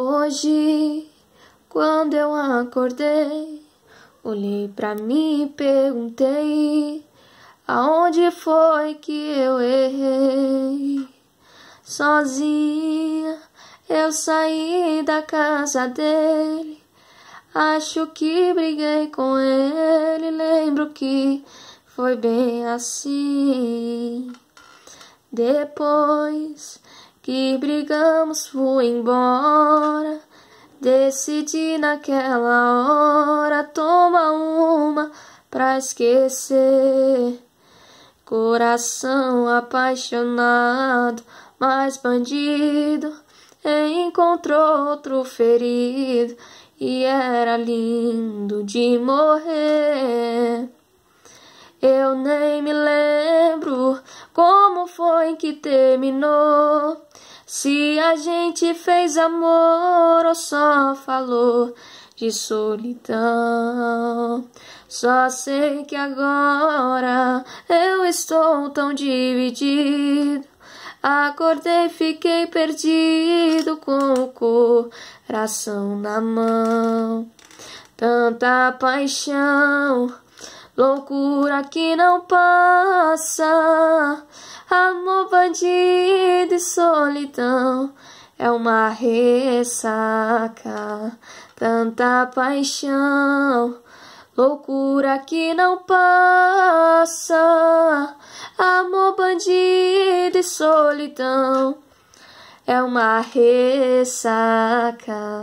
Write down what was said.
Hoje, quando eu acordei, olhei para mim e perguntei: aonde foi que eu errei? Sozinha eu saí da casa dele. Acho que briguei com ele, lembro que foi bem assim. Depois que brigamos fui embora. Decidi naquela hora toma uma pra esquecer. Coração apaixonado, mas bandido, encontrou outro ferido e era lindo de morrer. Eu nem me lembro como foi que terminou. Se a gente fez amor ou só falou de solidão. Só sei que agora eu estou tão dividido. Acordei, fiquei perdido com o coração na mão. Tanta paixão, loucura que não passa. Amor bandido medo e solidão é uma ressaca, tanta paixão, loucura que não passa, amor bandido e solidão é uma ressaca.